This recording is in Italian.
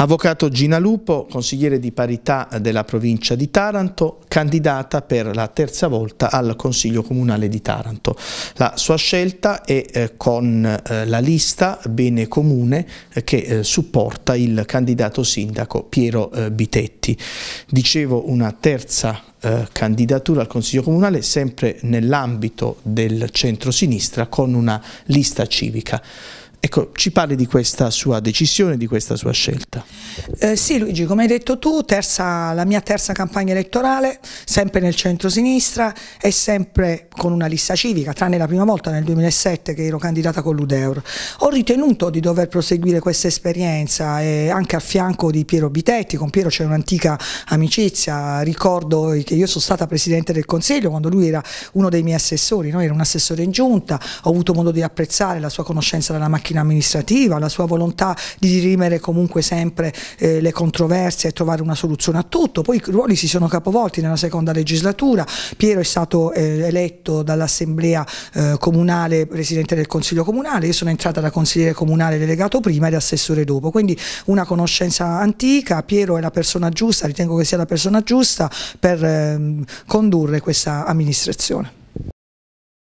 Avvocato Gina Lupo, consigliere di parità della provincia di Taranto, candidata per la terza volta al Consiglio Comunale di Taranto. La sua scelta è eh, con eh, la lista Bene Comune eh, che supporta il candidato sindaco Piero Bitetti. Dicevo una terza candidatura al Consiglio Comunale sempre nell'ambito del centro-sinistra con una lista civica. Ecco, ci parli di questa sua decisione, di questa sua scelta. Eh, sì Luigi, come hai detto tu, terza, la mia terza campagna elettorale, sempre nel centro-sinistra e sempre con una lista civica, tranne la prima volta nel 2007 che ero candidata con l'Udeur. Ho ritenuto di dover proseguire questa esperienza eh, anche a fianco di Piero Bitetti, con Piero c'è un'antica amicizia, ricordo che io sono stata Presidente del Consiglio quando lui era uno dei miei assessori, no? era un assessore in giunta, ho avuto modo di apprezzare la sua conoscenza della macchina macchina amministrativa, la sua volontà di dirimere comunque sempre eh, le controversie e trovare una soluzione a tutto. Poi i ruoli si sono capovolti nella seconda legislatura, Piero è stato eh, eletto dall'assemblea eh, comunale presidente del consiglio comunale, io sono entrata da consigliere comunale delegato prima e da assessore dopo, quindi una conoscenza antica, Piero è la persona giusta, ritengo che sia la persona giusta per ehm, condurre questa amministrazione.